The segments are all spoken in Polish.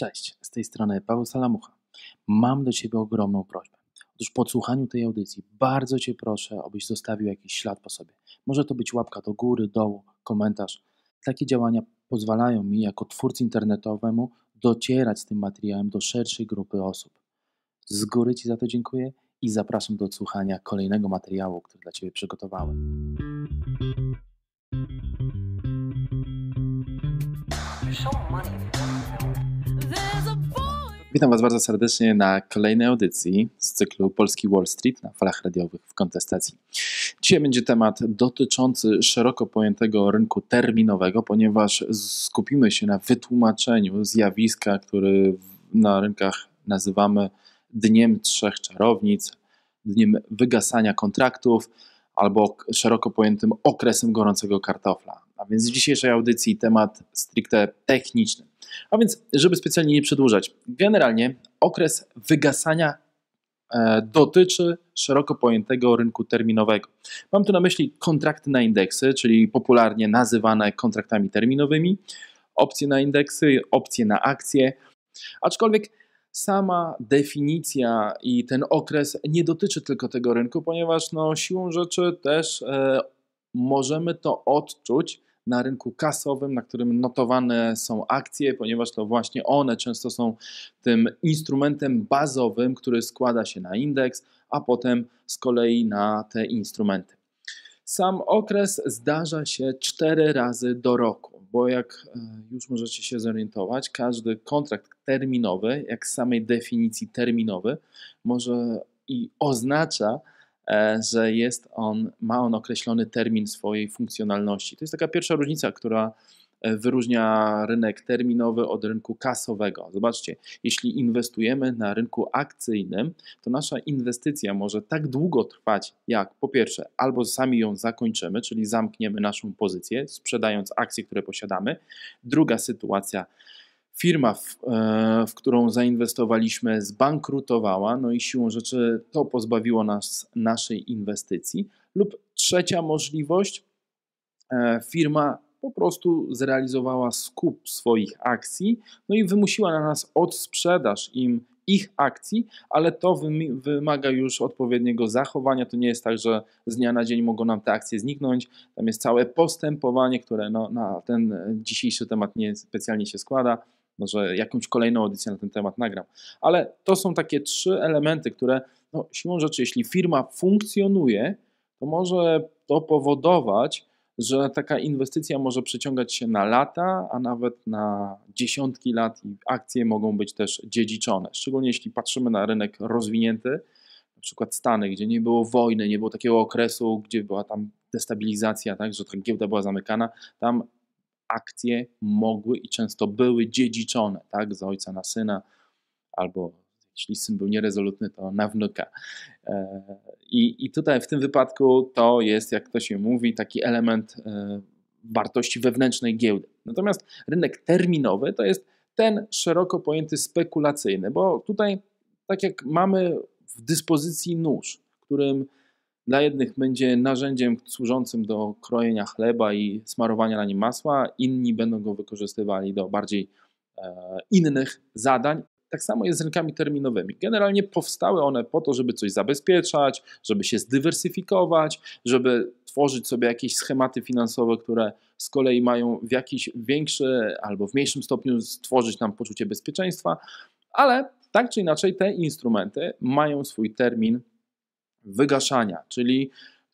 Cześć, z tej strony Paweł Salamucha. Mam do Ciebie ogromną prośbę. Otóż po słuchaniu tej audycji bardzo Cię proszę, abyś zostawił jakiś ślad po sobie. Może to być łapka do góry, dołu, komentarz. Takie działania pozwalają mi jako twórcy internetowemu docierać z tym materiałem do szerszej grupy osób. Z góry Ci za to dziękuję i zapraszam do odsłuchania kolejnego materiału, który dla Ciebie przygotowałem. Show money. Witam Was bardzo serdecznie na kolejnej audycji z cyklu Polski Wall Street na falach radiowych w kontestacji. Dzisiaj będzie temat dotyczący szeroko pojętego rynku terminowego, ponieważ skupimy się na wytłumaczeniu zjawiska, który na rynkach nazywamy dniem trzech czarownic, dniem wygasania kontraktów albo szeroko pojętym okresem gorącego kartofla. A więc w dzisiejszej audycji temat stricte techniczny. A więc, żeby specjalnie nie przedłużać, generalnie okres wygasania e, dotyczy szeroko pojętego rynku terminowego. Mam tu na myśli kontrakty na indeksy, czyli popularnie nazywane kontraktami terminowymi, opcje na indeksy, opcje na akcje, aczkolwiek sama definicja i ten okres nie dotyczy tylko tego rynku, ponieważ no, siłą rzeczy też e, możemy to odczuć na rynku kasowym, na którym notowane są akcje, ponieważ to właśnie one często są tym instrumentem bazowym, który składa się na indeks, a potem z kolei na te instrumenty. Sam okres zdarza się cztery razy do roku, bo jak e, już możecie się zorientować, każdy kontrakt terminowy, jak z samej definicji terminowy, może i oznacza, E, że jest on, ma on określony termin swojej funkcjonalności. To jest taka pierwsza różnica, która e, wyróżnia rynek terminowy od rynku kasowego. Zobaczcie, jeśli inwestujemy na rynku akcyjnym, to nasza inwestycja może tak długo trwać, jak po pierwsze, albo sami ją zakończymy, czyli zamkniemy naszą pozycję, sprzedając akcje, które posiadamy. Druga sytuacja, firma, w, e, w, którą zainwestowaliśmy, zbankrutowała, no i siłą rzeczy to pozbawiło nas naszej inwestycji. Lub trzecia możliwość, e, firma po prostu zrealizowała skup swoich akcji, no i wymusiła na nas odsprzedaż im ich akcji, ale to wymaga już odpowiedniego zachowania. To nie jest tak, że z dnia na dzień mogą nam te akcje zniknąć. Tam jest całe postępowanie, które no, na ten dzisiejszy temat nie specjalnie się składa może jakąś kolejną audycję na ten temat nagram. Ale to są takie trzy elementy, które no, siłą rzeczy, jeśli firma funkcjonuje, to może to powodować, że taka inwestycja może przeciągać się na lata, a nawet na dziesiątki lat i akcje mogą być też dziedziczone. Szczególnie jeśli patrzymy na rynek rozwinięty, na przykład Stany, gdzie nie było wojny, nie było takiego okresu, gdzie była tam destabilizacja, tak, że ta giełda była zamykana, tam akcje mogły i często były dziedziczone tak, z ojca na syna, albo jeśli syn był nierezolutny, to na wnuka. E, I, I tutaj w tym wypadku to jest, jak to się mówi, taki element e, wartości wewnętrznej giełdy. Natomiast rynek terminowy to jest ten szeroko pojęty spekulacyjny, bo tutaj, tak jak mamy w dyspozycji nóż, którym dla jednych będzie narzędziem służącym do krojenia chleba i smarowania na nim masła, inni będą go wykorzystywali do bardziej e, innych zadań. Tak samo jest z rynkami terminowymi. Generalnie powstały one po to, żeby coś zabezpieczać, żeby się zdywersyfikować, żeby tworzyć sobie jakieś schematy finansowe, które z kolei mają w jakiś większy albo w mniejszym stopniu stworzyć nam poczucie bezpieczeństwa, ale tak czy inaczej te instrumenty mają swój termin wygaszania, czyli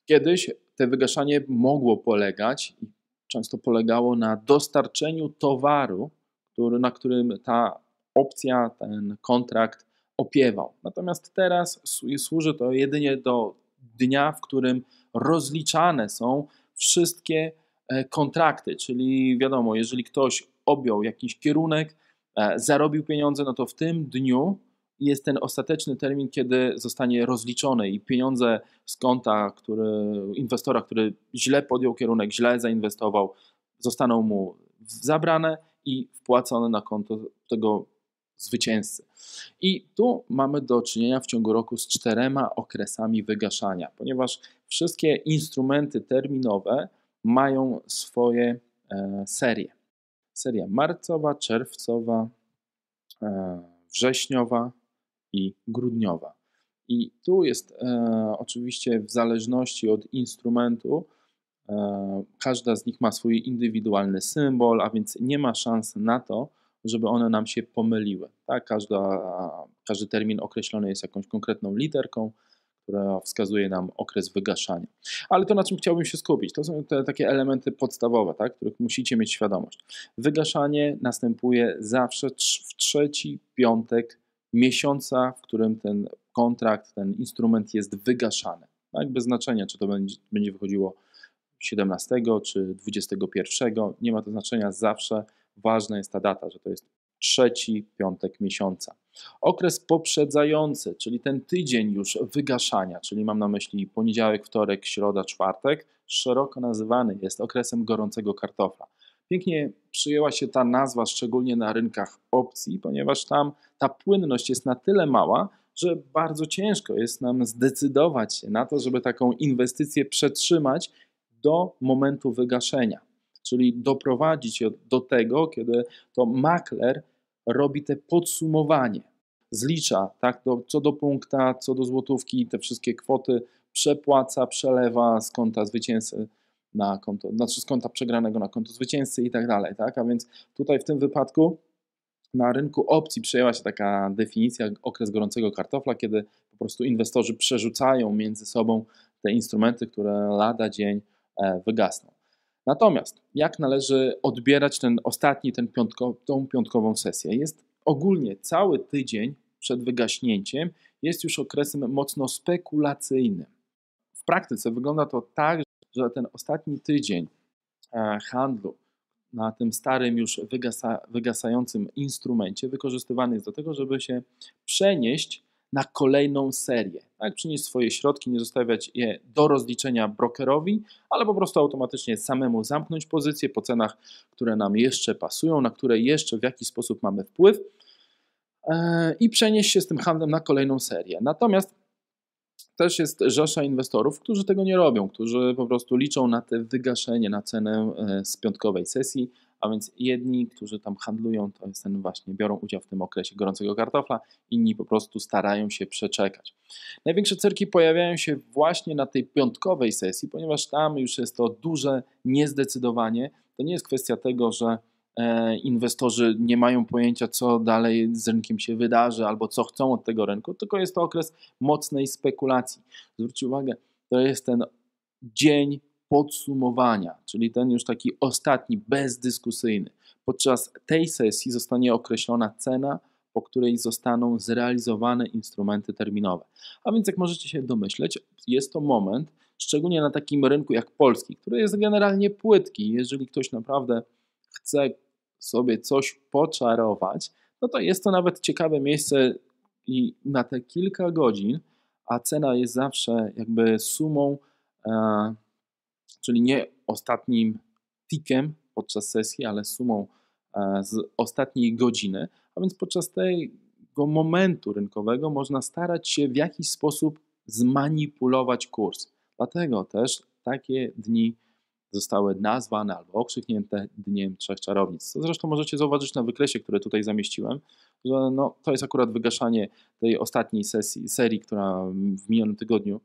kiedyś te wygaszanie mogło polegać i często polegało na dostarczeniu towaru, który, na którym ta opcja, ten kontrakt opiewał. Natomiast teraz służy to jedynie do dnia, w którym rozliczane są wszystkie e, kontrakty, czyli wiadomo, jeżeli ktoś objął jakiś kierunek, e, zarobił pieniądze, no to w tym dniu jest ten ostateczny termin, kiedy zostanie rozliczony i pieniądze z konta który, inwestora, który źle podjął kierunek, źle zainwestował, zostaną mu zabrane i wpłacone na konto tego zwycięzcy. I tu mamy do czynienia w ciągu roku z czterema okresami wygaszania, ponieważ wszystkie instrumenty terminowe mają swoje e, serie. Seria marcowa, czerwcowa, e, wrześniowa, i grudniowa. I tu jest e, oczywiście w zależności od instrumentu, e, każda z nich ma swój indywidualny symbol, a więc nie ma szans na to, żeby one nam się pomyliły. Tak? Każda, każdy termin określony jest jakąś konkretną literką, która wskazuje nam okres wygaszania. Ale to, na czym chciałbym się skupić, to są te takie elementy podstawowe, tak, których musicie mieć świadomość. Wygaszanie następuje zawsze w trzeci piątek miesiąca, w którym ten kontrakt, ten instrument jest wygaszany. Tak? No Bez znaczenia, czy to będzie, będzie wychodziło 17 czy 21, nie ma to znaczenia, zawsze ważna jest ta data, że to jest trzeci piątek miesiąca. Okres poprzedzający, czyli ten tydzień już wygaszania, czyli mam na myśli poniedziałek, wtorek, środa, czwartek, szeroko nazywany jest okresem gorącego kartofla. Pięknie przyjęła się ta nazwa, szczególnie na rynkach opcji, ponieważ tam ta płynność jest na tyle mała, że bardzo ciężko jest nam zdecydować się na to, żeby taką inwestycję przetrzymać do momentu wygaszenia, czyli doprowadzić ją do tego, kiedy to makler robi te podsumowanie, zlicza tak, do, co do punkta, co do złotówki, te wszystkie kwoty przepłaca, przelewa z konta zwycięzcy na konto, znaczy z konta przegranego na konto zwycięzcy i tak dalej, tak? A więc tutaj w tym wypadku na rynku opcji przejęła się taka definicja okres gorącego kartofla, kiedy po prostu inwestorzy przerzucają między sobą te instrumenty, które lada dzień e, wygasną. Natomiast jak należy odbierać ten ostatni, ten piątko, tą piątkową sesję? Jest ogólnie cały tydzień przed wygaśnięciem, jest już okresem mocno spekulacyjnym. W praktyce wygląda to tak, że ten ostatni tydzień e, handlu na tym starym, już wygasa, wygasającym instrumencie wykorzystywany jest do tego, żeby się przenieść na kolejną serię. Tak? Przynieść swoje środki, nie zostawiać je do rozliczenia brokerowi, ale po prostu automatycznie samemu zamknąć pozycję po cenach, które nam jeszcze pasują, na które jeszcze w jakiś sposób mamy wpływ e, i przenieść się z tym handlem na kolejną serię. Natomiast też jest rzesza inwestorów, którzy tego nie robią, którzy po prostu liczą na te wygaszenie, na cenę e, z piątkowej sesji, a więc jedni, którzy tam handlują, to jest ten właśnie, biorą udział w tym okresie gorącego kartofla, inni po prostu starają się przeczekać. Największe cyrki pojawiają się właśnie na tej piątkowej sesji, ponieważ tam już jest to duże niezdecydowanie. To nie jest kwestia tego, że E, inwestorzy nie mają pojęcia, co dalej z rynkiem się wydarzy albo co chcą od tego rynku, tylko jest to okres mocnej spekulacji. Zwróć uwagę, to jest ten dzień podsumowania, czyli ten już taki ostatni, bezdyskusyjny. Podczas tej sesji zostanie określona cena, po której zostaną zrealizowane instrumenty terminowe. A więc, jak możecie się domyśleć, jest to moment, szczególnie na takim rynku jak polski, który jest generalnie płytki. Jeżeli ktoś naprawdę chce sobie coś poczarować, no to jest to nawet ciekawe miejsce i na te kilka godzin, a cena jest zawsze jakby sumą, e, czyli nie ostatnim tikiem podczas sesji, ale sumą e, z ostatniej godziny. A więc podczas tego momentu rynkowego można starać się w jakiś sposób zmanipulować kurs. Dlatego też takie dni zostały nazwane albo okrzyknięte Dniem Trzech Czarownic. To zresztą możecie zauważyć na wykresie, który tutaj zamieściłem, że no, to jest akurat wygaszanie tej ostatniej sesji, serii, która w minionym tygodniu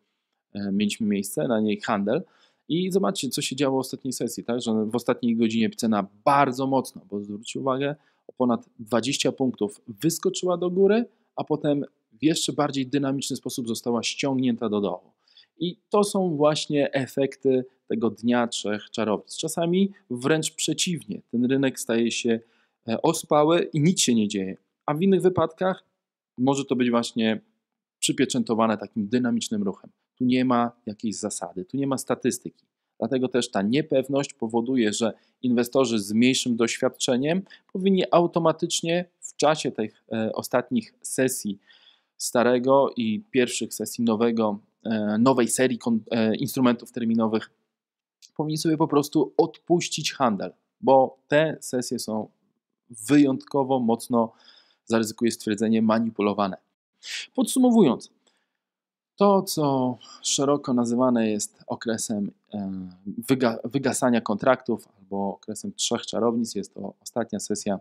e, mieliśmy miejsce, na niej handel. I zobaczcie, co się działo w ostatniej sesji, tak? że w ostatniej godzinie cena bardzo mocno, bo zwróćcie uwagę, o ponad 20 punktów wyskoczyła do góry, a potem w jeszcze bardziej dynamiczny sposób została ściągnięta do dołu. I to są właśnie efekty tego dnia trzech czarownic. Czasami wręcz przeciwnie, ten rynek staje się e, ospały i nic się nie dzieje. A w innych wypadkach może to być właśnie przypieczętowane takim dynamicznym ruchem. Tu nie ma jakiejś zasady, tu nie ma statystyki. Dlatego też ta niepewność powoduje, że inwestorzy z mniejszym doświadczeniem powinni automatycznie w czasie tych e, ostatnich sesji starego i pierwszych sesji nowego E, nowej serii e, instrumentów terminowych, powinni sobie po prostu odpuścić handel, bo te sesje są wyjątkowo mocno, zaryzykuję stwierdzenie, manipulowane. Podsumowując, to, co szeroko nazywane jest okresem e, wygasania kontraktów albo okresem trzech czarownic, jest to ostatnia sesja,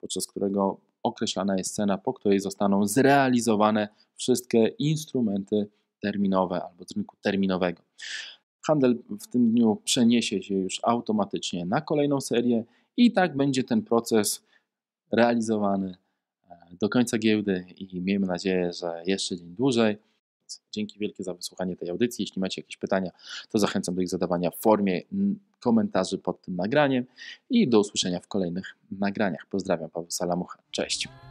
podczas którego określana jest cena, po której zostaną zrealizowane wszystkie instrumenty terminowe albo z rynku terminowego. Handel w tym dniu przeniesie się już automatycznie na kolejną serię i tak będzie ten proces realizowany e, do końca giełdy i miejmy nadzieję, że jeszcze dzień dłużej. Dzięki wielkie za wysłuchanie tej audycji. Jeśli macie jakieś pytania, to zachęcam do ich zadawania w formie komentarzy pod tym nagraniem i do usłyszenia w kolejnych nagraniach. Pozdrawiam, Paweł Salamucha. Cześć.